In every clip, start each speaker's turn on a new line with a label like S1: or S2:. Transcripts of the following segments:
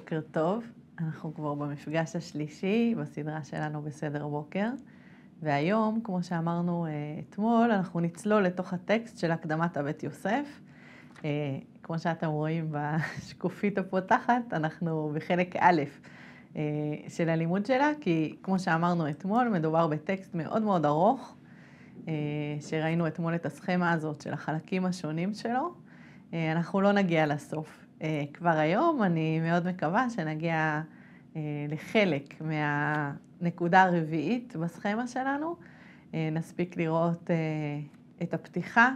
S1: בוקר טוב. אנחנו כבר במפגש השלישי בסדרה שלנו בסדר בוקר, והיום, כמו שאמרנו אה, אתמול, אנחנו נצלול לתוך הטקסט של הקדמת הבית יוסף. אה, כמו שאתם רואים בשקופית הפותחת, אנחנו בחלק א' אה, של הלימוד שלה, כי כמו שאמרנו אתמול, מדובר בטקסט מאוד מאוד ארוך, שראינו אתמול את הסכמה הזאת של החלקים השונים שלו. אנחנו לא נגיע לסוף, אה, כבר היום, אני מאוד מקווה שנגיע אה, לחלק מהנקודה הרביעית בסכמה שלנו. אה, נספיק לראות את הפתיחה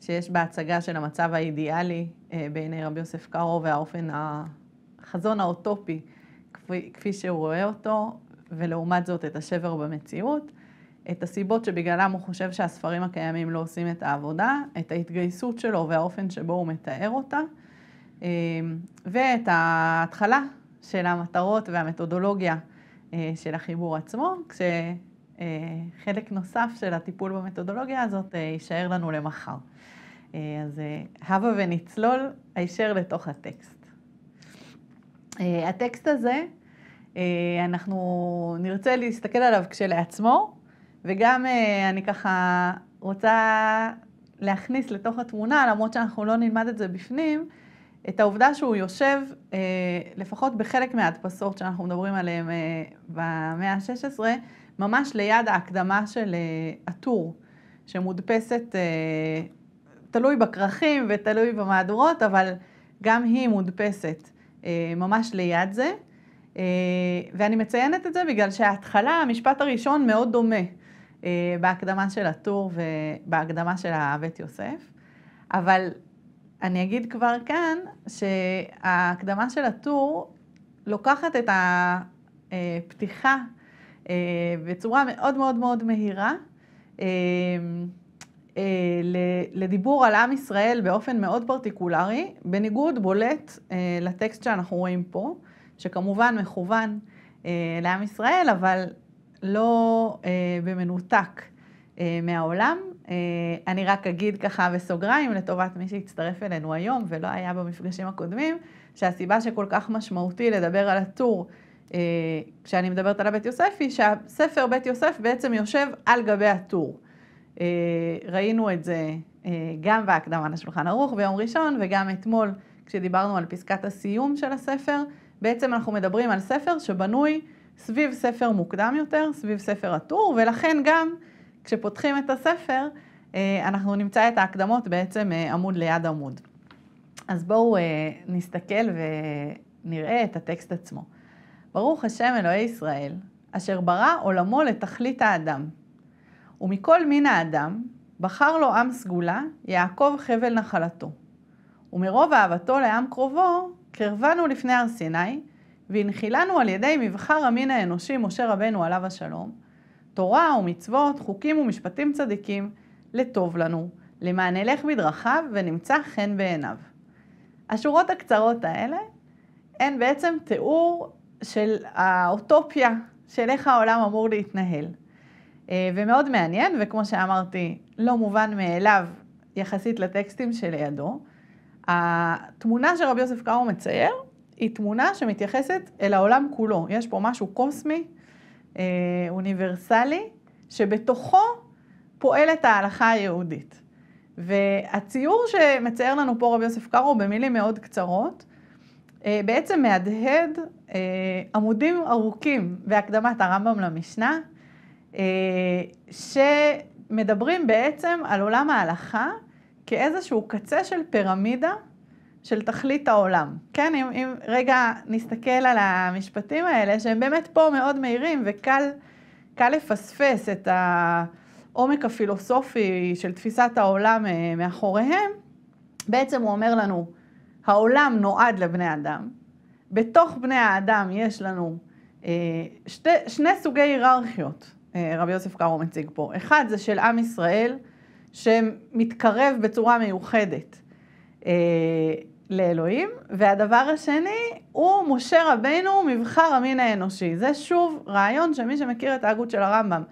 S1: שיש בהצגה של המצב האידיאלי בעיני רבי יוסף קארו והאופן, החזון האוטופי כפי, שהוא רואה אותו, ולעומת זאת את השבר במציאות, את הסיבות שבגללם הוא חושב שהספרים הקיימים לא עושים את העבודה, את ההתגייסות שלו והאופן שבו הוא מתאר אותה. אמ, ואת ההתחלה של המטרות והמתודולוגיה אה, של החיבור עצמו, כשחלק אה, נוסף של הטיפול במתודולוגיה הזאת אה, יישאר לנו למחר. אז הבה ונצלול הישר לתוך הטקסט. הטקסט הזה, אנחנו נרצה להסתכל עליו כשלעצמו, וגם אני ככה רוצה להכניס לתוך התמונה, למרות שאנחנו לא נלמד את זה בפנים, את העובדה שהוא יושב, אה, לפחות בחלק מההדפסות שאנחנו מדברים עליהן אה, במאה ה-16, ממש ליד ההקדמה של אה, הטור, שמודפסת, אה, תלוי בכרכים ותלוי במהדורות, אבל גם היא מודפסת אה, ממש ליד זה. אה, ואני מציינת את זה בגלל שההתחלה, המשפט הראשון מאוד דומה אה, בהקדמה של הטור ובהקדמה של הבית יוסף. אבל אני אגיד כבר כאן שההקדמה של הטור לוקחת את הפתיחה אה, בצורה מאוד מאוד מאוד מהירה אה, אה, לדיבור על עם ישראל באופן מאוד פרטיקולרי, בניגוד בולט לטקסט שאנחנו רואים פה, שכמובן מכוון לעם ישראל, אבל לא במנותק מהעולם, אה, אני רק אגיד ככה בסוגריים לטובת מי שהצטרף אלינו היום ולא היה במפגשים הקודמים, שהסיבה שכל כך משמעותי לדבר על הטור אה, כשאני מדברת על הבית יוסף היא שהספר בית יוסף בעצם יושב על גבי הטור. אה, ראינו את זה גם בהקדמה לשולחן ערוך ביום ראשון וגם אתמול כשדיברנו על פסקת הסיום של הספר. בעצם אנחנו מדברים על ספר שבנוי סביב ספר מוקדם יותר, סביב ספר הטור, ולכן גם כשפותחים את הספר, אה, אנחנו נמצא את ההקדמות בעצם אה, עמוד ליד עמוד. אז בואו אה, נסתכל ונראה את הטקסט עצמו. ברוך השם אלוהי ישראל, אשר ברא עולמו לתכלית האדם. ומכל מין האדם בחר לו עם סגולה, יעקב חבל נחלתו. ומרוב אהבתו לעם קרובו, קרבנו לפני הר סיני, והנחילנו על ידי מבחר המין האנושי, משה רבנו עליו השלום, תורה ומצוות, חוקים ומשפטים צדיקים, לטוב לנו, למען נלך בדרכיו ונמצא חן בעיניו. השורות הקצרות האלה הן בעצם תיאור של האוטופיה, של איך העולם אמור להתנהל. אה, ומאוד מעניין, וכמו שאמרתי, לא מובן מאליו יחסית לטקסטים שלידו. התמונה שרבי יוסף קארו מצייר היא תמונה שמתייחסת אל העולם כולו. יש פה משהו קוסמי אה, אוניברסלי, שבתוכו פועלת ההלכה היהודית. והציור שמצייר לנו פה רבי יוסף קארו במילים מאוד קצרות, אה, בעצם מהדהד אה, עמודים ארוכים בהקדמת הרמב"ם למשנה, שמדברים בעצם על עולם ההלכה כאיזשהו קצה של פירמידה של תכלית העולם. כן, אם, אם רגע נסתכל על המשפטים האלה, שהם באמת פה מאוד מהירים וקל לפספס את העומק הפילוסופי של תפיסת העולם אה, מאחוריהם, בעצם הוא אומר לנו, העולם נועד לבני אדם, בתוך בני האדם יש לנו אה, שתי, שני סוגי היררכיות, אה, רבי יוסף קארו מציג פה. אחד זה של עם ישראל, שמתקרב בצורה מיוחדת לאלוהים, והדבר השני הוא משה רבנו מבחר המין האנושי. זה שוב רעיון שמי שמכיר את ההגות של הרמב"ם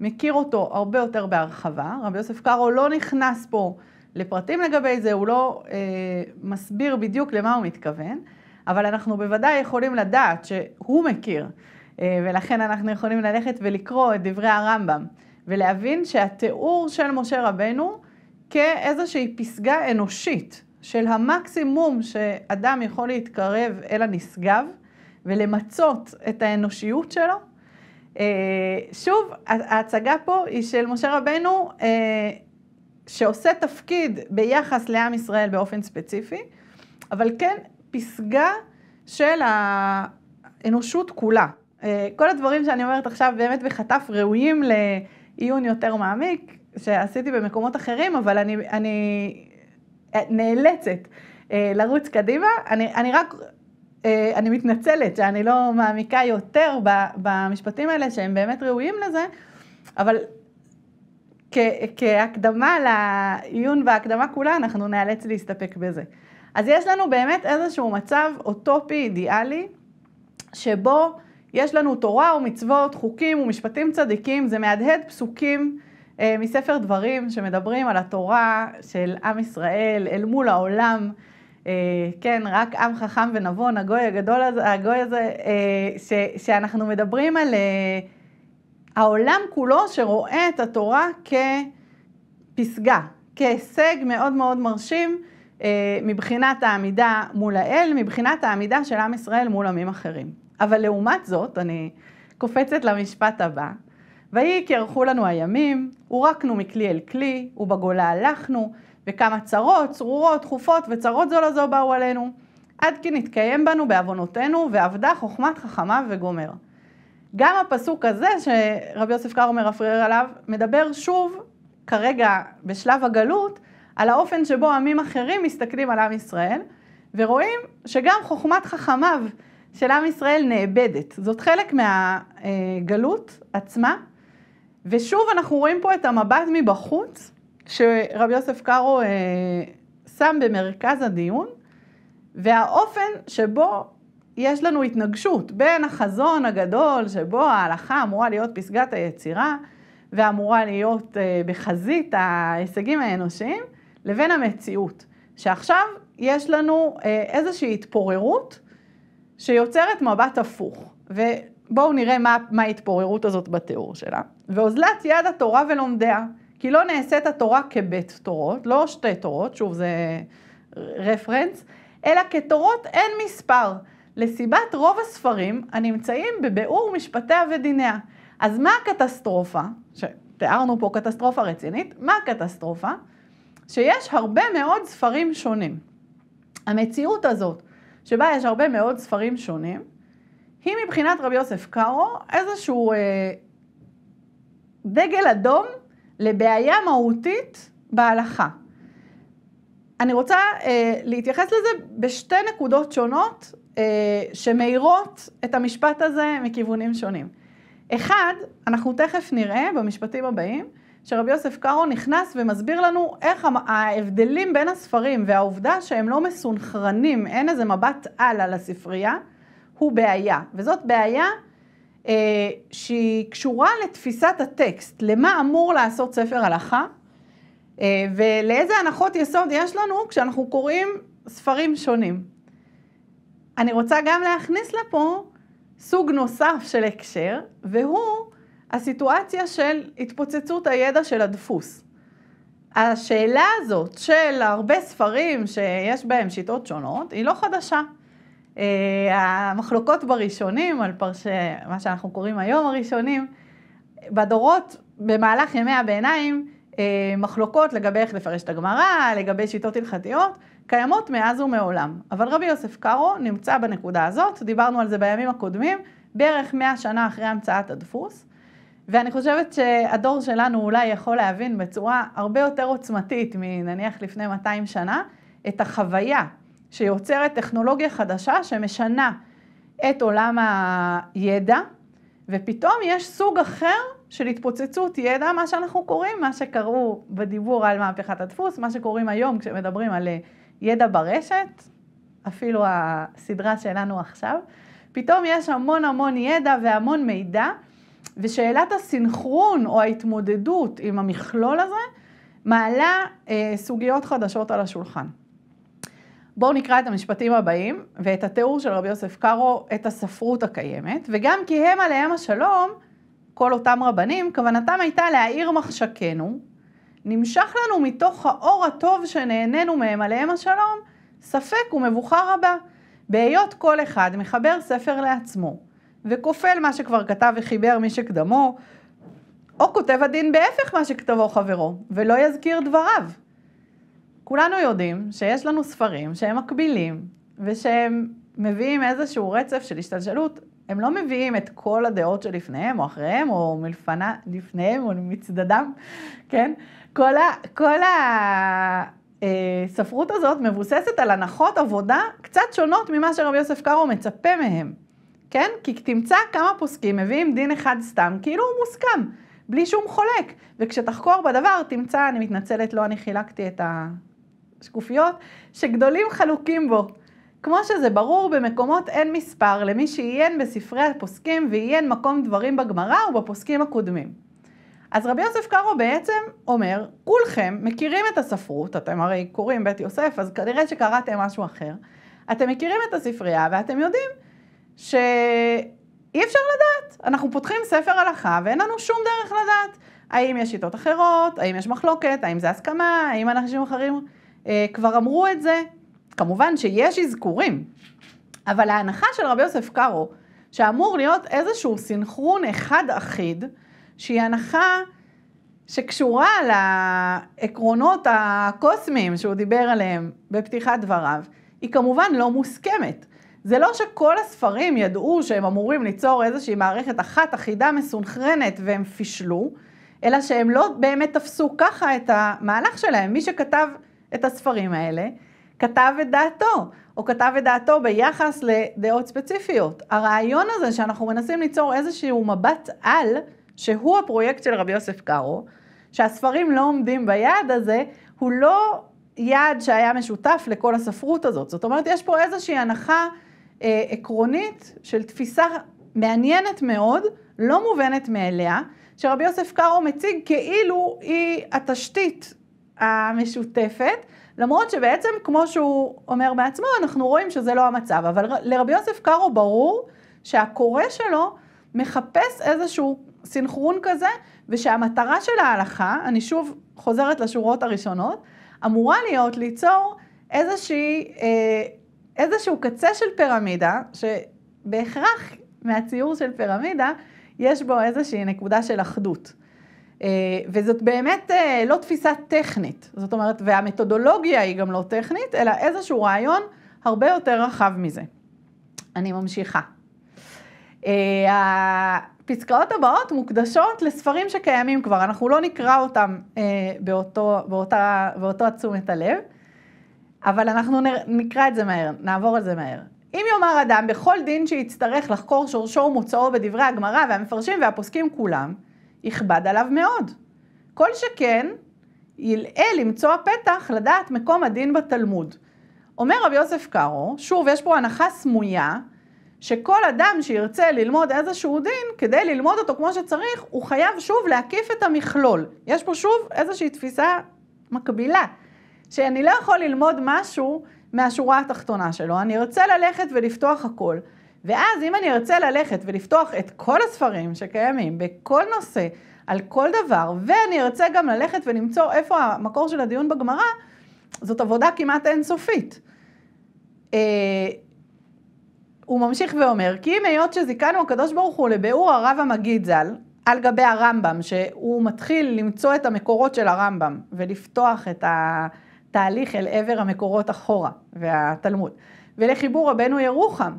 S1: מכיר אותו הרבה יותר בהרחבה. רבי יוסף קארו לא נכנס פה לפרטים לגבי זה, הוא לא אה, מסביר בדיוק למה הוא מתכוון, אבל אנחנו בוודאי יכולים לדעת שהוא מכיר, אה, ולכן אנחנו יכולים ללכת ולקרוא את דברי הרמב"ם, ולהבין שהתיאור של משה רבנו כאיזושהי פסגה אנושית. של המקסימום שאדם יכול להתקרב אל הנשגב ולמצות את האנושיות שלו. אה, שוב, ההצגה פה היא של משה רבנו אה, שעושה תפקיד ביחס לעם ישראל באופן ספציפי, אבל כן פסגה של האנושות כולה. אה, כל הדברים שאני אומרת עכשיו באמת בחטף ראויים לעיון יותר מעמיק, שעשיתי במקומות אחרים, אבל אני, אני נאלצת אה, לרוץ קדימה. אני, אני רק, אה, אני מתנצלת שאני לא מעמיקה יותר במשפטים האלה, שהם באמת ראויים לזה, אבל כ, כהקדמה לעיון וההקדמה כולה, אנחנו נאלץ להסתפק בזה. אז יש לנו באמת איזשהו מצב אוטופי אידיאלי, שבו יש לנו תורה ומצוות, חוקים ומשפטים צדיקים, זה מהדהד פסוקים אה, מספר דברים שמדברים על התורה של עם ישראל אל מול העולם. אה, כן, רק עם חכם ונבון, הגוי הגדול הזה, הגוי הזה, אה, ש, שאנחנו מדברים על העולם כולו שרואה את התורה כפסגה, כהישג מאוד מאוד מרשים מבחינת העמידה מול האל, מבחינת העמידה של עם ישראל מול עמים אחרים. אבל לעומת זאת, אני קופצת למשפט הבא, ויהי כי ערכו לנו הימים, הורקנו מכלי אל כלי, ובגולה הלכנו, וכמה צרות, צרורות, תכופות וצרות זו לזו באו עלינו. עד כי נתקיים בנו בעוונותינו, ועבדה חוכמת חכמה וגומר. גם הפסוק הזה שרבי יוסף קארו מרפרר עליו, מדבר שוב, כרגע בשלב הגלות, על האופן שבו עמים אחרים מסתכלים על עם ישראל, ורואים שגם חוכמת חכמיו של עם ישראל נאבדת. זאת חלק מהגלות עצמה, ושוב אנחנו רואים פה את המבט מבחוץ, שרבי יוסף קארו אה, שם במרכז הדיון, והאופן שבו יש לנו התנגשות בין החזון הגדול שבו ההלכה אמורה להיות פסגת היצירה ואמורה להיות אה, בחזית ההישגים האנושיים, לבין המציאות, שעכשיו יש לנו אה, איזושהי התפוררות שיוצרת מבט הפוך. ו... בואו נראה מה, מה ההתפוררות הזאת בתיאור שלה. ואוזלת יד התורה ולומדיה, כי לא נעשית התורה כבית תורות, לא שתי תורות, שוב זה רפרנס, אלא כתורות אין מספר, לסיבת רוב הספרים הנמצאים בביאור משפטיה ודיניה. אז מה הקטסטרופה, שתיארנו פה קטסטרופה רצינית, מה הקטסטרופה? שיש הרבה מאוד ספרים שונים. המציאות הזאת, שבה יש הרבה מאוד ספרים שונים, היא מבחינת רבי יוסף קארו איזשהו אה, דגל אדום לבעיה מהותית בהלכה. אני רוצה אה, להתייחס לזה בשתי נקודות שונות אה, שמאירות את המשפט הזה מכיוונים שונים. אחד, אנחנו תכף נראה במשפטים הבאים, שרבי יוסף קארו נכנס ומסביר לנו איך ההבדלים בין הספרים והעובדה שהם לא מסונכרנים, אין איזה מבט על על הספרייה, הוא בעיה, וזאת בעיה אה, שהיא קשורה לתפיסת הטקסט, למה אמור לעשות ספר הלכה, אה, ולאיזה הנחות יסוד יש לנו כשאנחנו קוראים ספרים שונים. אני רוצה גם להכניס לפה סוג נוסף של הקשר, והוא הסיטואציה של התפוצצות הידע של הדפוס. השאלה הזאת של הרבה ספרים שיש בהם שיטות שונות, היא לא חדשה. אה, המחלוקות בראשונים, על פרש... מה שאנחנו קוראים היום הראשונים, בדורות, במהלך ימי הביניים, אה, מחלוקות לגבי איך לפרש את הגמרא, לגבי שיטות הלכתיות, קיימות מאז ומעולם. אבל רבי יוסף קארו נמצא בנקודה הזאת, דיברנו על זה בימים הקודמים, בערך מאה שנה אחרי המצאת הדפוס, ואני חושבת שהדור שלנו אולי יכול להבין בצורה הרבה יותר עוצמתית מנניח לפני 200 שנה, את החוויה שיוצרת טכנולוגיה חדשה שמשנה את עולם הידע, ופתאום יש סוג אחר של התפוצצות ידע, מה שאנחנו קוראים, מה שקראו בדיבור על מהפכת הדפוס, מה שקוראים היום כשמדברים על אה, ידע ברשת, אפילו הסדרה שלנו עכשיו. פתאום יש המון המון ידע והמון מידע, ושאלת הסינכרון או ההתמודדות עם המכלול הזה מעלה אה, סוגיות חדשות על השולחן. בואו נקרא את המשפטים הבאים ואת התיאור של רבי יוסף קארו, את הספרות הקיימת, וגם כי הם עליהם השלום, כל אותם רבנים, כוונתם הייתה להאיר מחשקנו, נמשך לנו מתוך האור הטוב שנהנינו מהם עליהם השלום, ספק ומבוכה רבה, בהיות כל אחד מחבר ספר לעצמו, וכופל מה שכבר כתב וחיבר מי שקדמו, או כותב הדין בהפך מה שכתבו חברו, ולא יזכיר דבריו. כולנו יודעים שיש לנו ספרים שהם מקבילים, ושהם מביאים איזשהו רצף של השתלשלות. הם לא מביאים את כל הדעות שלפניהם, או אחריהם, או מלפנה, לפניהם, או מצדדם, כן? כל, ה, כל הספרות אה, הזאת מבוססת על הנחות עבודה קצת שונות ממה שרבי יוסף קארו מצפה מהם, כן? כי תמצא כמה פוסקים מביאים דין אחד סתם, כאילו הוא מוסכם. בלי שום חולק. וכשתחקור בדבר, תמצא, אני מתנצלת, לא אני חילקתי את ה... שקופיות, שגדולים חלוקים בו. כמו שזה ברור, במקומות אין מספר למי שעיין בספרי הפוסקים ועיין מקום דברים בגמרא ובפוסקים הקודמים. אז רבי יוסף קארו בעצם אומר, כולכם מכירים את הספרות, אתם הרי קוראים בית יוסף, אז כנראה שקראתם משהו אחר. אתם מכירים את הספרייה ואתם יודעים שאי אפשר לדעת. אנחנו פותחים ספר הלכה ואין לנו שום דרך לדעת. האם יש שיטות אחרות, האם יש מחלוקת, האם זה הסכמה, האם אנשים אחרים... אה, כבר אמרו את זה. כמובן שיש אזכורים, אבל ההנחה של רבי יוסף קארו, שאמור להיות איזשהו סינכרון אחד אחיד, שהיא הנחה שקשורה לעקרונות הקוסמיים שהוא דיבר עליהם בפתיחת דבריו, היא כמובן לא מוסכמת. זה לא שכל הספרים ידעו שהם אמורים ליצור איזושהי מערכת אחת אחידה מסונכרנת והם פישלו, אלא שהם לא באמת תפסו ככה את המהלך שלהם. מי שכתב את הספרים האלה, כתב את דעתו, או כתב את דעתו ביחס לדעות ספציפיות. הרעיון הזה שאנחנו מנסים ליצור איזשהו מבט על, שהוא הפרויקט של רבי יוסף קארו, שהספרים לא עומדים ביעד הזה, הוא לא יעד שהיה משותף לכל הספרות הזאת. זאת אומרת, יש פה איזושהי הנחה אה, עקרונית של תפיסה מעניינת מאוד, לא מובנת מאליה, שרבי יוסף קארו מציג כאילו היא התשתית המשותפת, למרות שבעצם, כמו שהוא אומר בעצמו, אנחנו רואים שזה לא המצב. אבל לרבי יוסף קארו ברור שהקורא שלו מחפש איזשהו סינכרון כזה, ושהמטרה של ההלכה, אני שוב חוזרת לשורות הראשונות, אמורה להיות ליצור איזושהי, אה, איזשהו קצה של פירמידה, שבהכרח מהציור של פירמידה יש בו איזושהי נקודה של אחדות. אה, וזאת באמת אה, לא תפיסה טכנית, זאת אומרת, והמתודולוגיה היא גם לא טכנית, אלא איזשהו רעיון הרבה יותר רחב מזה. אני ממשיכה. אה, הפסקאות הבאות מוקדשות לספרים שקיימים כבר, אנחנו לא נקרא אותם באותו, באותה, באותו תשומת הלב, אבל אנחנו נקרא את זה מהר, נעבור על זה מהר. אם יאמר אדם בכל דין שיצטרך לחקור שורשו ומוצאו בדברי הגמרא והמפרשים והפוסקים כולם, יכבד עליו מאוד. כל שכן, ילאה למצוא הפתח לדעת מקום הדין בתלמוד. אומר רבי יוסף קארו, שוב, יש פה הנחה סמויה, שכל אדם שירצה ללמוד איזשהו דין, כדי ללמוד אותו כמו שצריך, הוא חייב שוב להקיף את המכלול. יש פה שוב איזושהי תפיסה מקבילה, שאני לא יכול ללמוד משהו מהשורה התחתונה שלו, אני ארצה ללכת ולפתוח הכל. ואז אם אני ארצה ללכת ולפתוח את כל הספרים שקיימים בכל נושא, על כל דבר, ואני ארצה גם ללכת ולמצוא איפה המקור של הדיון בגמרא, זאת עבודה כמעט אינסופית. אה, הוא ממשיך ואומר, כי אם היות שזיכנו הקדוש ברוך הוא לביאור הרב המגיד ז"ל, על גבי הרמב"ם, שהוא מתחיל למצוא את המקורות של הרמב"ם ולפתוח את התהליך אל עבר המקורות אחורה והתלמוד, ולחיבור רבנו ירוחם,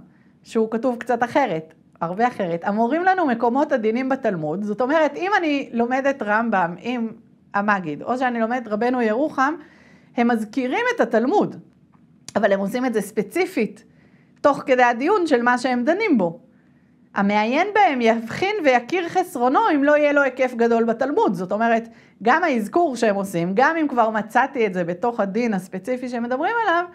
S1: שהוא כתוב קצת אחרת, הרבה אחרת. אמורים לנו מקומות עדינים בתלמוד, זאת אומרת, אם אני לומדת רמב"ם עם המגיד, או שאני לומדת רבנו ירוחם, הם מזכירים את התלמוד, אבל הם עושים את זה ספציפית, תוך כדי הדיון של מה שהם דנים בו. המעיין בהם יבחין ויכיר חסרונו אם לא יהיה לו היקף גדול בתלמוד. זאת אומרת, גם האזכור שהם עושים, גם אם כבר מצאתי את זה בתוך הדין הספציפי שהם מדברים עליו,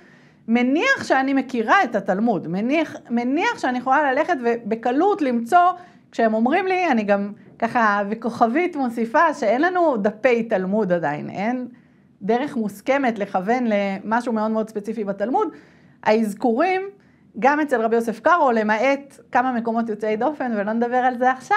S1: מניח שאני מכירה את התלמוד, מניח, מניח שאני יכולה ללכת ובקלות למצוא, כשהם אומרים לי, אני גם ככה בכוכבית מוסיפה שאין לנו דפי תלמוד עדיין, אין דרך מוסכמת לכוון למשהו מאוד מאוד ספציפי בתלמוד. האזכורים, גם אצל רבי יוסף קארו, למעט כמה מקומות יוצאי דופן, ולא נדבר על זה עכשיו,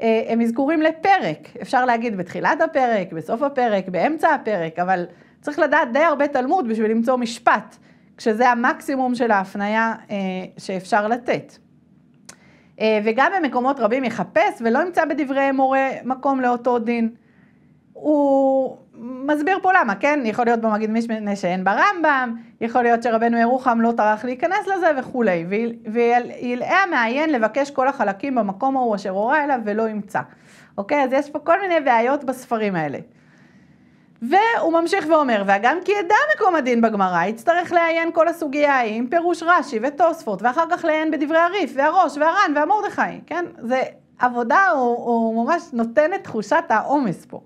S1: אה, הם אזכורים לפרק. אפשר להגיד בתחילת הפרק, בסוף הפרק, באמצע הפרק, אבל צריך לדעת די הרבה תלמוד בשביל למצוא משפט. כשזה המקסימום של ההפניה אה, שאפשר לתת. אה, וגם במקומות רבים יחפש ולא ימצא בדברי מורה מקום לאותו דין. הוא מסביר פה למה, כן? יכול להיות במגיד משנה שאין ברמב"ם, יכול להיות שרבנו ירוחם לא טרח להיכנס לזה וכולי. וילאה המעיין לבקש כל החלקים במקום ההוא אשר הורה אליו ולא ימצא. אוקיי? אז יש פה כל מיני בעיות בספרים האלה. והוא ממשיך ואומר, והגם כי ידע מקום הדין בגמרא, יצטרך לעיין כל הסוגיה ההיא עם פירוש רש"י ותוספות, ואחר כך לעיין בדברי הריף, והראש, והר"ן, והמרדכי, כן? זה עבודה, הוא, הוא ממש נותן את תחושת העומס פה.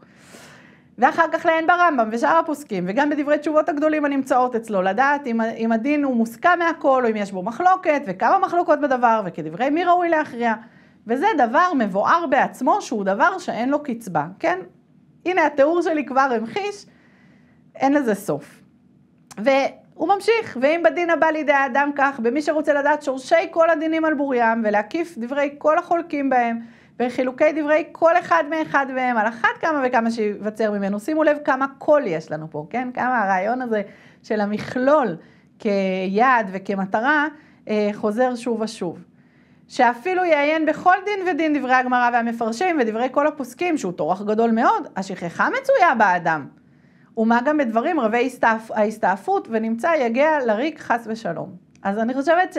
S1: ואחר כך לעיין ברמב"ם ושאר הפוסקים, וגם בדברי תשובות הגדולים הנמצאות אצלו, לדעת אם, אם הדין הוא מוסכם מהכל, או אם יש בו מחלוקת, וכמה מחלוקות בדבר, וכדברי מי ראוי להכריע. וזה דבר מבואר בעצמו, שהוא דבר שאין לו קצבה, כן? הנה התיאור שלי כבר המחיש, אין לזה סוף. והוא ממשיך, ואם בדין הבא לידי האדם כך, במי שרוצה לדעת שורשי כל הדינים על בוריים, ולהקיף דברי כל החולקים בהם, וחילוקי דברי כל אחד מאחד מהם, על אחת כמה וכמה שייווצר ממנו. שימו לב כמה קול יש לנו פה, כן? כמה הרעיון הזה של המכלול כיעד וכמטרה אה, חוזר שוב ושוב. שאפילו יעיין בכל דין ודין דברי הגמרא והמפרשים ודברי כל הפוסקים, שהוא טורח גדול מאוד, השכחה מצויה באדם. ומה גם בדברים רבי הסתעפ... ההסתעפות, ונמצא יגע לריק חס ושלום. אז אני חושבת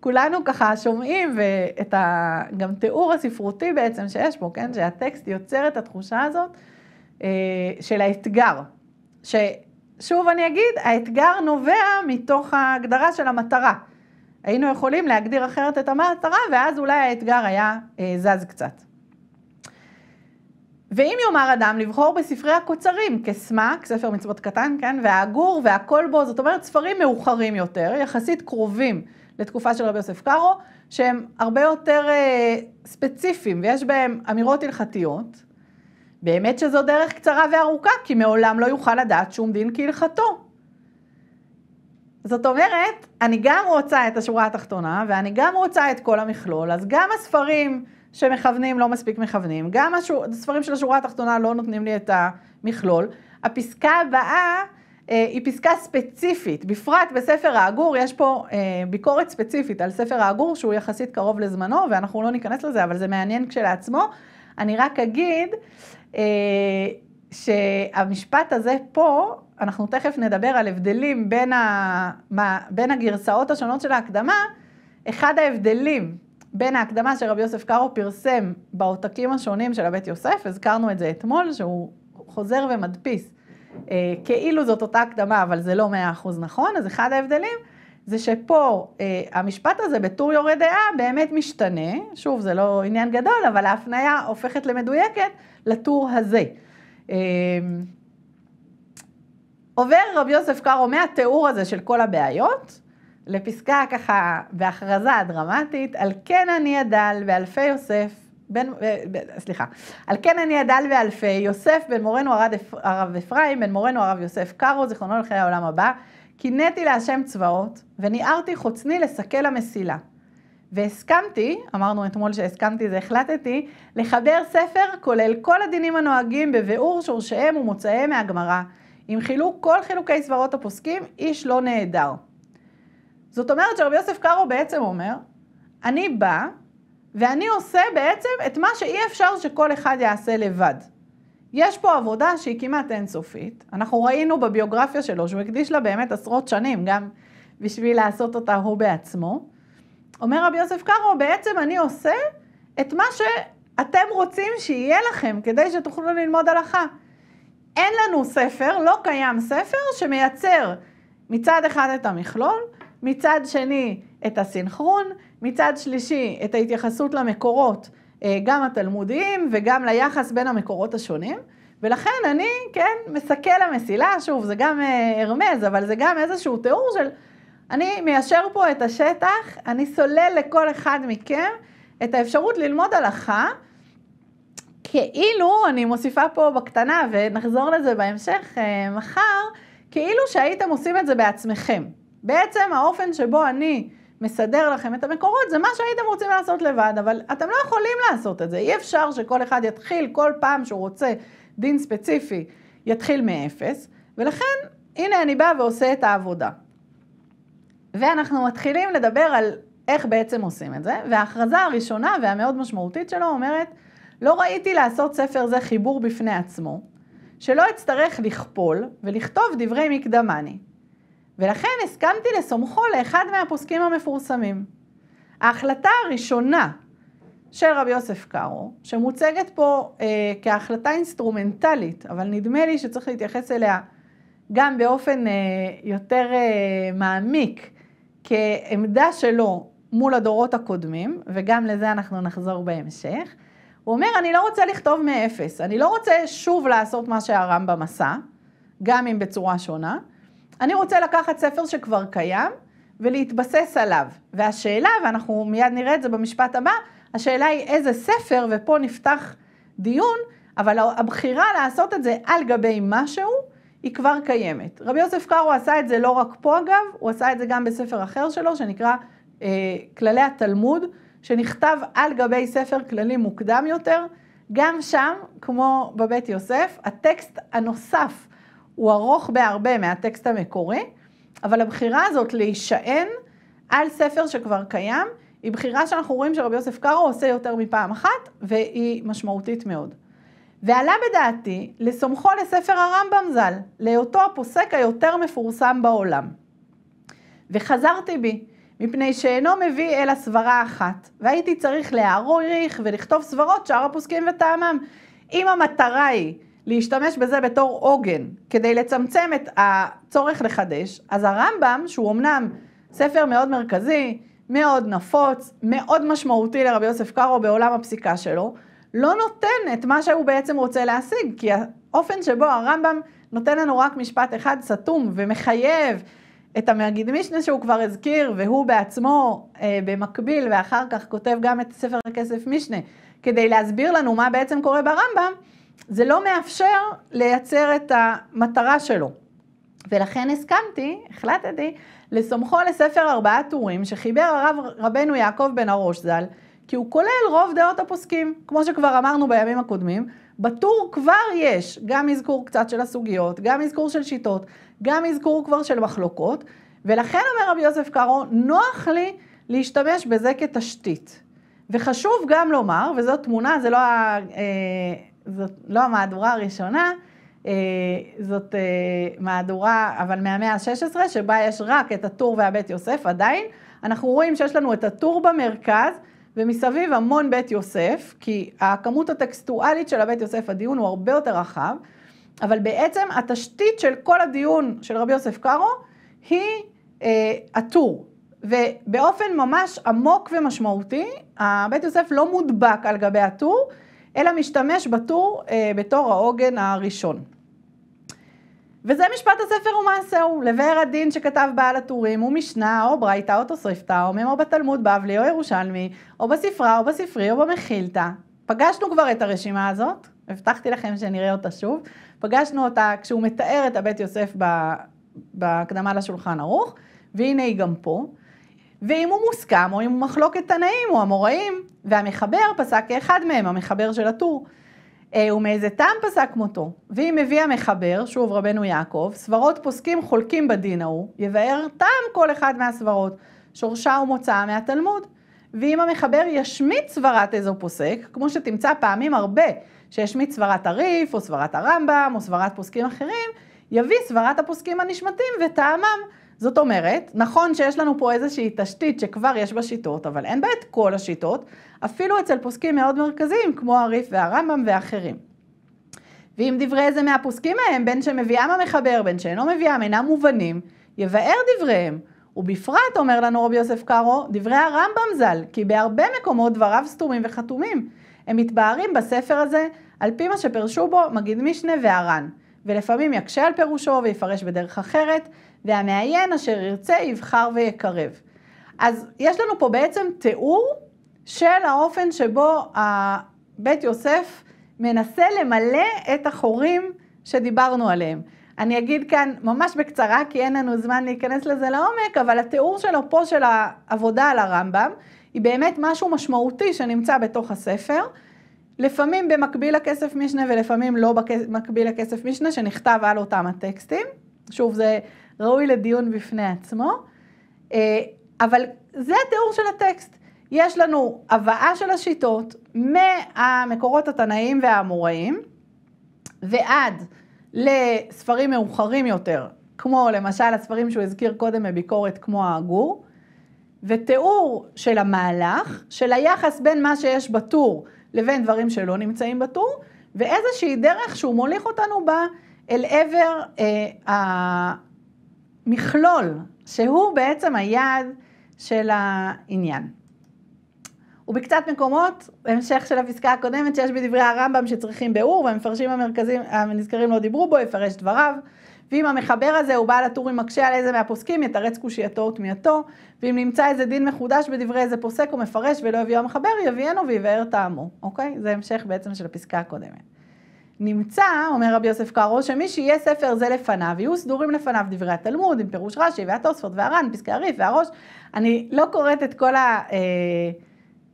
S1: שכולנו ככה שומעים, ואת ה... גם תיאור הספרותי בעצם שיש פה, כן? שהטקסט יוצר את התחושה הזאת אה, של האתגר. ששוב אני אגיד, האתגר נובע מתוך ההגדרה של המטרה. היינו יכולים להגדיר אחרת את המטרה, ואז אולי האתגר היה אה, זז קצת. ואם יאמר אדם לבחור בספרי הקוצרים, כסמ"ק, ספר מצוות קטן, כן, והעגור והכל בו, זאת אומרת ספרים מאוחרים יותר, יחסית קרובים לתקופה של רבי יוסף קארו, שהם הרבה יותר אה, ספציפיים ויש בהם אמירות הלכתיות, באמת שזו דרך קצרה וארוכה, כי מעולם לא יוכל לדעת שום דין כהלכתו. זאת אומרת, אני גם רוצה את השורה התחתונה, ואני גם רוצה את כל המכלול, אז גם הספרים שמכוונים לא מספיק מכוונים, גם השור, הספרים של השורה התחתונה לא נותנים לי את המכלול. הפסקה הבאה אה, היא פסקה ספציפית, בפרט בספר העגור, יש פה אה, ביקורת ספציפית על ספר העגור, שהוא יחסית קרוב לזמנו, ואנחנו לא ניכנס לזה, אבל זה מעניין כשלעצמו. אני רק אגיד אה, שהמשפט הזה פה, אנחנו תכף נדבר על הבדלים בין, ה, מה, בין הגרסאות השונות של ההקדמה, אחד ההבדלים בין ההקדמה שרבי יוסף קארו פרסם בעותקים השונים של הבית יוסף, הזכרנו את זה אתמול, שהוא חוזר ומדפיס אה, כאילו זאת אותה הקדמה, אבל זה לא מאה אחוז נכון, אז אחד ההבדלים זה שפה אה, המשפט הזה בטור יורה דעה באמת משתנה, שוב זה לא עניין גדול, אבל ההפניה הופכת למדויקת לטור הזה. אה, עובר רבי יוסף קארו מהתיאור הזה של כל הבעיות, לפסקה ככה בהכרזה הדרמטית, על כן אני הדל ואלפי יוסף, בן, אה, סליחה, על כן אני הדל ואלפי יוסף בן מורנו הרד, הרב אפרים, בן מורנו הרב יוסף קארו, זיכרונו לחיי העולם הבא, קינאתי להשם צבאות, וניערתי חוצני לסכל המסילה. והסכמתי, אמרנו אתמול שהסכמתי זה החלטתי, לחבר ספר כולל כל הדינים הנוהגים בביאור שורשיהם ומוצאיהם מהגמרא, עם חילוק כל חילוקי סברות הפוסקים, איש לא נעדר. זאת אומרת שרבי יוסף קארו בעצם אומר, אני בא ואני עושה בעצם את מה שאי אפשר שכל אחד יעשה לבד. יש פה עבודה שהיא כמעט אינסופית. אנחנו ראינו בביוגרפיה שלו שהוא הקדיש לה באמת עשרות שנים, גם בשביל לעשות אותה הוא בעצמו. אומר רבי יוסף קארו, בעצם אני עושה את מה שאתם רוצים שיהיה לכם כדי שתוכלו ללמוד הלכה. אין לנו ספר, לא קיים ספר שמייצר מצד אחד את המכלול, מצד שני את הסינכרון, מצד שלישי את ההתייחסות למקורות, אה, גם התלמודיים וגם ליחס בין המקורות השונים. ולכן אני, כן, מסכל המסילה, שוב, זה גם אה, הרמז, אבל זה גם איזשהו תיאור של, אני מיישר פה את השטח, אני סולל לכל אחד מכם את האפשרות ללמוד הלכה. כאילו, אני מוסיפה פה בקטנה, ונחזור לזה בהמשך אה, מחר, כאילו שהייתם עושים את זה בעצמכם. בעצם האופן שבו אני מסדר לכם את המקורות, זה מה שהייתם רוצים לעשות לבד, אבל אתם לא יכולים לעשות את זה. אי אפשר שכל אחד יתחיל כל פעם שהוא רוצה דין ספציפי, יתחיל מאפס, ולכן, הנה אני באה ועושה את העבודה. ואנחנו מתחילים לדבר על איך בעצם עושים את זה, וההכרזה הראשונה והמאוד משמעותית שלו אומרת, לא ראיתי לעשות ספר זה חיבור בפני עצמו, שלא אצטרך לכפול ולכתוב דברי מקדמני. ולכן הסכמתי לסומכו לאחד מהפוסקים המפורסמים. ההחלטה הראשונה של רבי יוסף קארו, שמוצגת פה אה, כהחלטה אינסטרומנטלית, אבל נדמה לי שצריך להתייחס אליה גם באופן אה, יותר אה, מעמיק, כעמדה שלו מול הדורות הקודמים, וגם לזה אנחנו נחזור בהמשך. הוא אומר, אני לא רוצה לכתוב מאפס, אני לא רוצה שוב לעשות מה שהרמב"ם עשה, גם אם בצורה שונה. אני רוצה לקחת ספר שכבר קיים ולהתבסס עליו. והשאלה, ואנחנו מיד נראה את זה במשפט הבא, השאלה היא איזה ספר, ופה נפתח דיון, אבל הבחירה לעשות את זה על גבי משהו, היא כבר קיימת. רבי יוסף קארו עשה את זה לא רק פה אגב, הוא עשה את זה גם בספר אחר שלו, שנקרא אה, כללי התלמוד, שנכתב על גבי ספר כללי מוקדם יותר, גם שם, כמו בבית יוסף, הטקסט הנוסף הוא ארוך בהרבה מהטקסט המקורי, אבל הבחירה הזאת להישען על ספר שכבר קיים, היא בחירה שאנחנו רואים שרבי יוסף קארו עושה יותר מפעם אחת, והיא משמעותית מאוד. ועלה בדעתי לסומכו לספר הרמב"ם ז"ל, להיותו הפוסק היותר מפורסם בעולם. וחזרתי בי, מפני שאינו מביא אלא סברה אחת, והייתי צריך להעריך ולכתוב סברות שאר הפוסקים וטעמם. אם המטרה היא להשתמש בזה בתור עוגן כדי לצמצם את הצורך לחדש, אז הרמב"ם, שהוא אמנם ספר מאוד מרכזי, מאוד נפוץ, מאוד משמעותי לרבי יוסף קארו בעולם הפסיקה שלו, לא נותן את מה שהוא בעצם רוצה להשיג, כי האופן שבו הרמב"ם נותן לנו רק משפט אחד סתום ומחייב את המאגיד משנה שהוא כבר הזכיר, והוא בעצמו אה, במקביל, ואחר כך כותב גם את ספר הכסף משנה, כדי להסביר לנו מה בעצם קורה ברמב"ם, זה לא מאפשר לייצר את המטרה שלו. ולכן הסכמתי, החלטתי, לסומכו לספר ארבעה טורים שחיבר הרב רבנו יעקב בן הראש ז"ל, כי הוא כולל רוב דעות הפוסקים, כמו שכבר אמרנו בימים הקודמים. בטור כבר יש גם אזכור קצת של הסוגיות, גם אזכור של שיטות, גם אזכור כבר של מחלוקות, ולכן אומר רבי יוסף קארו, נוח לי להשתמש בזה כתשתית. וחשוב גם לומר, וזו תמונה, זה לא, ה, אה, זאת לא המהדורה הראשונה, אה, זאת אה, מהדורה, אבל מהמאה ה-16, שבה יש רק את הטור והבית יוסף עדיין. אנחנו רואים שיש לנו את הטור במרכז, ומסביב המון בית יוסף, כי הכמות הטקסטואלית של הבית יוסף, הדיון הוא הרבה יותר רחב. אבל בעצם התשתית של כל הדיון של רבי יוסף קארו היא אה, הטור. ובאופן ממש עמוק ומשמעותי, בית יוסף לא מודבק על גבי הטור, אלא משתמש בטור אה, בתור העוגן הראשון. וזה משפט הספר ומעשהו, לבאר הדין שכתב בעל הטורים, הוא משנה, או ברייתא, או תוספתא, או ממו בתלמוד בבלי, או ירושלמי, או בספרה, או בספרי, או במכילתא. פגשנו כבר את הרשימה הזאת, הבטחתי לכם שנראה אותה שוב, פגשנו אותה כשהוא מתאר את הבית יוסף בהקדמה לשולחן ערוך, והנה היא גם פה. ואם הוא מוסכם, או אם הוא מחלוקת תנאים או המוראים, והמחבר פסק כאחד מהם, המחבר של הטור. אה, ומאיזה טעם פסק מותו. ואם מביא המחבר, שוב רבנו יעקב, סברות פוסקים חולקים בדין ההוא, יבאר טעם כל אחד מהסברות, שורשה ומוצאה מהתלמוד. ואם המחבר ישמיט סברת איזו פוסק, כמו שתמצא פעמים הרבה שישמיט סברת הריף, או סברת הרמב"ם, או סברת פוסקים אחרים, יביא סברת הפוסקים הנשמטים וטעמם. זאת אומרת, נכון שיש לנו פה איזושהי תשתית שכבר יש בה שיטות, אבל אין בה את כל השיטות, אפילו אצל פוסקים מאוד מרכזיים, כמו הריף והרמב"ם ואחרים. ואם דברי איזה מהפוסקים ההם, בין שמביאם המחבר, בין שאינו מביאם, אינם מובנים, יבאר דבריהם. ובפרט, אומר לנו רבי יוסף קארו, דברי הרמב"ם ז"ל, כי בהרבה מקומות דבריו סתומים וחתומים, הם מתבהרים בספר הזה על פי מה שפרשו בו מגיד משנה והר"ן, ולפעמים יקשה על פירושו ויפרש בדרך אחרת, והמעיין אשר ירצה יבחר ויקרב. אז יש לנו פה בעצם תיאור של האופן שבו בית יוסף מנסה למלא את החורים שדיברנו עליהם. אני אגיד כאן ממש בקצרה, כי אין לנו זמן להיכנס לזה לעומק, אבל התיאור שלו פה של העבודה על הרמב"ם, היא באמת משהו משמעותי שנמצא בתוך הספר. לפעמים במקביל לכסף משנה ולפעמים לא במקביל לכסף משנה שנכתב על אותם הטקסטים. שוב, זה ראוי לדיון בפני עצמו. אה, אבל זה התיאור של הטקסט. יש לנו הבאה של השיטות מהמקורות התנאיים והאמוראים ועד לספרים מאוחרים יותר, כמו למשל הספרים שהוא הזכיר קודם בביקורת כמו הגור, ותיאור של המהלך, של היחס בין מה שיש בטור לבין דברים שלא נמצאים בטור, ואיזושהי דרך שהוא מוליך אותנו בה אל עבר אה, המכלול, שהוא בעצם היעד של העניין. ובקצת מקומות, המשך של הפסקה הקודמת שיש בדברי הרמב"ם שצריכים ביאור והמפרשים המרכזיים הנזכרים לא דיברו בו, יפרש דבריו. ואם המחבר הזה הוא בעל הטורים מקשה על איזה מהפוסקים, יתרץ קושייתו וטמייתו, ואם נמצא איזה דין מחודש בדברי איזה פוסק או מפרש ולא הביאו המחבר, יביאנו ויבאר טעמו, אוקיי? זה המשך בעצם של הפסקה הקודמת. נמצא, אומר רבי יוסף קארו, שמי שיהיה ספר זה לפניו, יהיו סדורים לפניו דברי התלמוד, עם פירוש רש"י והתוספות והר"ן, פסקי הריף והראש. אני לא קוראת את כל, ה, אה,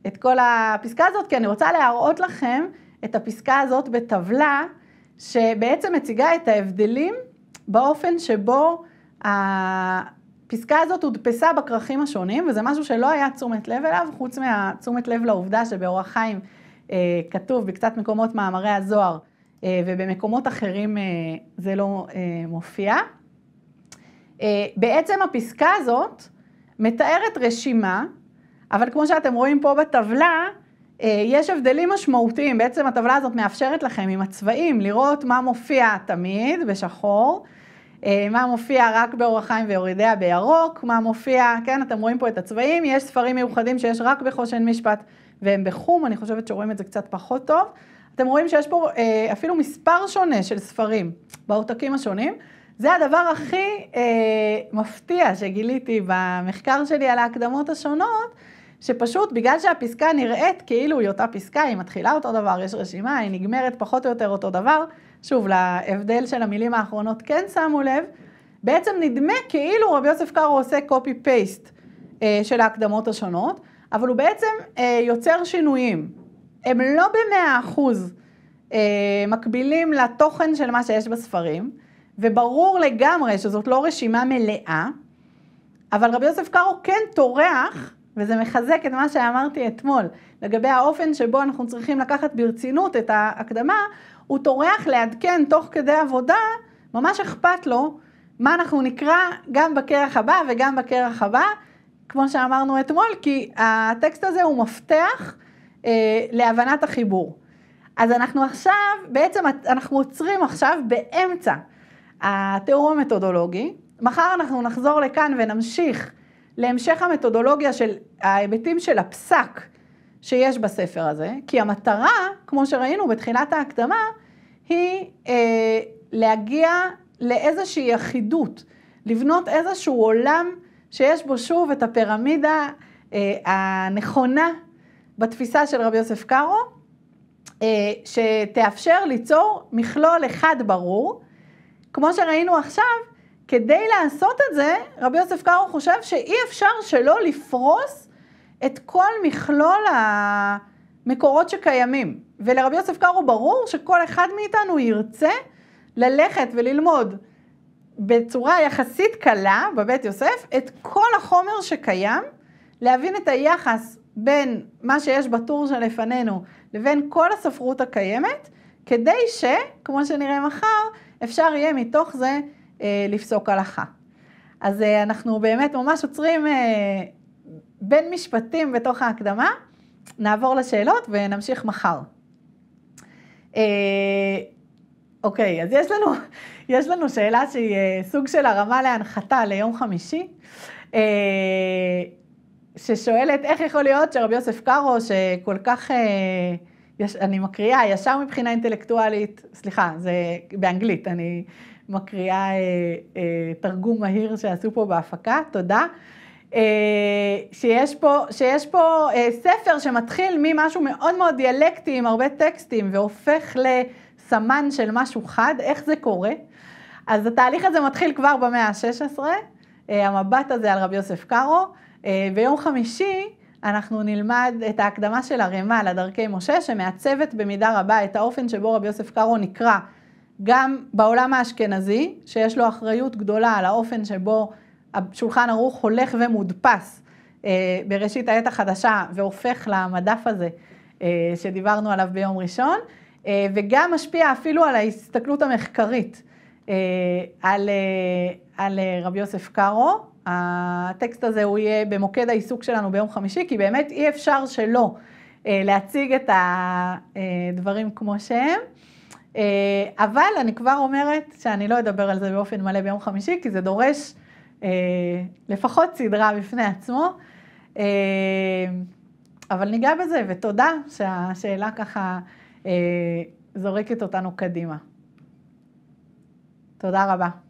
S1: את כל הפסקה הזאת, כי אני רוצה להראות לכם את הפסקה הזאת בטבלה, שבעצם מציגה את ההבדלים באופן שבו הפסקה הזאת הודפסה בכרכים השונים, וזה משהו שלא היה תשומת לב אליו, חוץ מהתשומת לב לעובדה שבאור החיים אה, כתוב בקצת מקומות מאמרי הזוהר, אה, ובמקומות אחרים אה, זה לא אה, מופיע. אה, בעצם הפסקה הזאת מתארת רשימה, אבל כמו שאתם רואים פה בטבלה, אה, יש הבדלים משמעותיים, בעצם הטבלה הזאת מאפשרת לכם עם הצבעים לראות מה מופיע תמיד בשחור אה, מה מופיע רק באור החיים ויורידיה בירוק, מה מופיע, כן, אתם רואים פה את הצבעים, יש ספרים מיוחדים שיש רק בחושן משפט והם בחום, אני חושבת שרואים את זה קצת פחות טוב. אתם רואים שיש פה אה, אפילו מספר שונה של ספרים בעותקים השונים. זה הדבר הכי אה, מפתיע שגיליתי במחקר שלי על ההקדמות השונות, שפשוט בגלל שהפסקה נראית כאילו היא אותה פסקה, היא מתחילה אותו דבר, יש רשימה, היא נגמרת פחות או יותר אותו דבר, שוב, להבדל של המילים האחרונות כן שמו לב, בעצם נדמה כאילו רבי יוסף קארו עושה קופי-פייסט אה, של ההקדמות השונות, אבל הוא בעצם אה, יוצר שינויים. הם לא במאה אחוז אה, מקבילים לתוכן של מה שיש בספרים, וברור לגמרי שזאת לא רשימה מלאה, אבל רבי יוסף קארו כן טורח, וזה מחזק את מה שאמרתי אתמול, לגבי האופן שבו אנחנו צריכים לקחת ברצינות את ההקדמה, הוא טורח לעדכן תוך כדי עבודה, ממש אכפת לו מה אנחנו נקרא גם בקרח הבא וגם בקרח הבא, כמו שאמרנו אתמול, כי הטקסט הזה הוא מפתח אה, להבנת החיבור. אז אנחנו עכשיו, בעצם אנחנו עוצרים עכשיו באמצע התיאור המתודולוגי. מחר אנחנו נחזור לכאן ונמשיך להמשך המתודולוגיה של ההיבטים של הפסק שיש בספר הזה, כי המטרה, כמו שראינו בתחילת ההקדמה, היא אה, להגיע לאיזושהי אחידות, לבנות איזשהו עולם שיש בו שוב את הפירמידה אה, הנכונה בתפיסה של רבי יוסף קארו, אה, שתאפשר ליצור מכלול אחד ברור. כמו שראינו עכשיו, כדי לעשות את זה, רבי יוסף קארו חושב שאי אפשר שלא לפרוס את כל מכלול המקורות שקיימים. ולרבי יוסף קארו ברור שכל אחד מאיתנו ירצה ללכת וללמוד בצורה יחסית קלה בבית יוסף את כל החומר שקיים, להבין את היחס בין מה שיש בטור שלפנינו לבין כל הספרות הקיימת, כדי שכמו שנראה מחר אפשר יהיה מתוך זה אה, לפסוק הלכה. אז אה, אנחנו באמת ממש עוצרים אה, בין משפטים בתוך ההקדמה, נעבור לשאלות ונמשיך מחר. אה, אוקיי, אז יש לנו, יש לנו שאלה שהיא אה, סוג של הרמה להנחתה ליום חמישי, אה, ששואלת איך יכול להיות שרבי יוסף קארו, שכל כך, יש, אני מקריאה ישר מבחינה אינטלקטואלית, סליחה, זה באנגלית, אני מקריאה תרגום מהיר שעשו פה בהפקה, תודה. אה, שיש פה, שיש פה אה, ספר שמתחיל ממשהו מאוד מאוד דיאלקטי עם הרבה טקסטים והופך לסמן של משהו חד, איך זה קורה? אז התהליך הזה מתחיל כבר במאה ה-16, אה, המבט הזה על רבי יוסף קארו. ביום חמישי אנחנו נלמד את ההקדמה של הרימה לדרכי משה, שמעצבת במידה רבה את האופן שבו רבי יוסף קארו נקרא גם בעולם האשכנזי, שיש לו אחריות גדולה על האופן שבו השולחן ערוך הולך ומודפס אה, בראשית העת החדשה והופך למדף הזה אה, שדיברנו עליו ביום ראשון, אה, וגם משפיע אפילו על ההסתכלות המחקרית אה, על, אה, על אה, רבי יוסף קארו. הטקסט הזה הוא יהיה במוקד העיסוק שלנו ביום חמישי, כי באמת אי אפשר שלא אה, להציג את הדברים אה, כמו שהם. אה, אבל אני כבר אומרת שאני לא אדבר על זה באופן מלא ביום חמישי, כי זה דורש... אה, לפחות סדרה בפני עצמו. אה, אבל ניגע בזה, ותודה שהשאלה ככה אה, זורקת אותנו קדימה. תודה רבה.